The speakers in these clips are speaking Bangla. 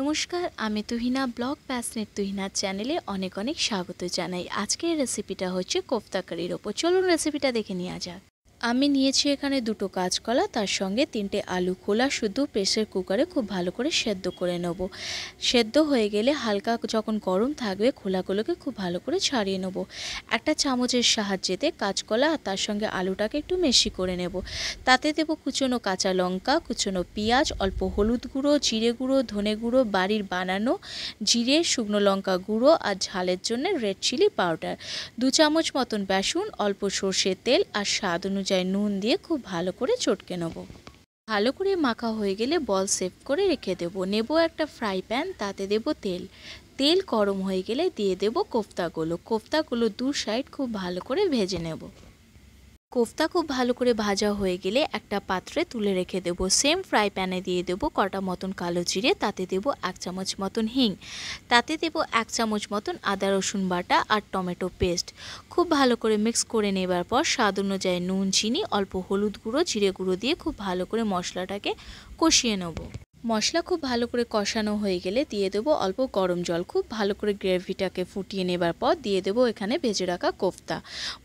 নমস্কার আমি তুহিনা ব্লগ প্যাসনেট তুহিনা চ্যানেলে অনেক অনেক স্বাগত জানাই আজকের রেসিপিটা হচ্ছে কোফতা কারির ওপর চলুন রেসিপিটা দেখে নেওয়া যাক আমি নিয়েছি এখানে দুটো কাঁচকলা তার সঙ্গে তিনটে আলু খোলা শুধু প্রেসার কুকারে খুব ভালো করে সেদ্ধ করে নেব সেদ্ধ হয়ে গেলে হালকা যখন গরম থাকবে খোলাগুলোকে খুব ভালো করে ছাড়িয়ে নেব একটা চামচের সাহায্যেতে কাঁচকলা আর তার সঙ্গে আলুটাকে একটু মেশি করে নেব তাতে দেব কুচনো কাঁচা লঙ্কা কুচনো পেঁয়াজ অল্প হলুদ গুঁড়ো জিরে গুঁড়ো ধনে গুঁড়ো বাড়ির বানানো জিরে শুকনো লঙ্কা গুঁড়ো আর ঝালের জন্য রেড চিলি পাউডার দু চামচ মতন বেসন অল্প সর্ষের তেল আর স্বাদ অনুযায়ী চামচায় নুন দিয়ে খুব ভালো করে চটকে নেব ভালো করে মাখা হয়ে গেলে বল সেভ করে রেখে দেব নেব একটা ফ্রাই প্যান তাতে দেব তেল তেল গরম হয়ে গেলে দিয়ে দেব কোফতাগুলো কোফতাগুলো দু সাইড খুব ভালো করে ভেজে নেব কোফতা খুব ভালো করে ভাজা হয়ে গেলে একটা পাত্রে তুলে রেখে দেব সেম ফ্রাই প্যানে দিয়ে দেব কটা মতন কালো জিরে তাতে দেব এক চামচ মতন হিং তাতে দেব এক চামচ মতন আদা রসুন বাটা আর টমেটো পেস্ট খুব ভালো করে মিক্স করে নেবার পর স্বাদ অনুযায়ী নুন চিনি অল্প হলুদ গুঁড়ো জিরে গুঁড়ো দিয়ে খুব ভালো করে মশলাটাকে কষিয়ে নেবো মশলা খুব ভালো করে কষানো হয়ে গেলে দিয়ে দেবো অল্প গরম জল খুব ভালো করে গ্রেভিটাকে ফুটিয়ে নেবার পর দিয়ে দেবো এখানে ভেজে রাখা কোফতা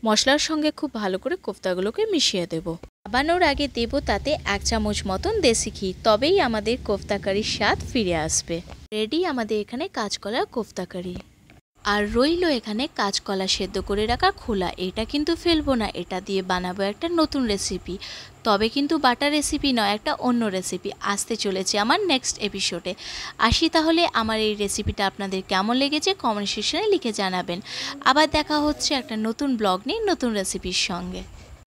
মশলার সঙ্গে খুব ভালো করে কোফতাগুলোকে মিশিয়ে দেবো আবানোর আগে দেব তাতে এক চামচ মতন দেশি ঘি তবেই আমাদের কোফতাকারির স্বাদ ফিরে আসবে রেডি আমাদের এখানে কাঁচকলার কোফতাকারি আর রইল এখানে কাঁচকলা সেদ্ধ করে রাখা খোলা এটা কিন্তু ফেলবো না এটা দিয়ে বানাবো একটা নতুন রেসিপি তবে কিন্তু বাটার রেসিপি নয় একটা অন্য রেসিপি আসতে চলেছে আমার নেক্সট এপিসোডে আসি তাহলে আমার এই রেসিপিটা আপনাদের কেমন লেগেছে কমেন্ট সেকশনে লিখে জানাবেন আবার দেখা হচ্ছে একটা নতুন ব্লগ নিয়ে নতুন রেসিপির সঙ্গে